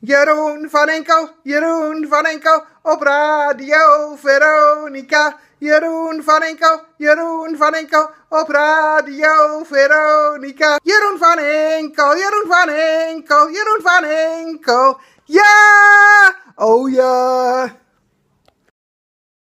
Jeroen van Enkel, Jeroen van Enkel, op Radio Veronica. Jeroen van Enkel, Jeroen van Enkel, op Radio Veronica. Jeroen van Enkel, Jeroen van Enkel, Jeroen van Enkel. Ja, oh ja.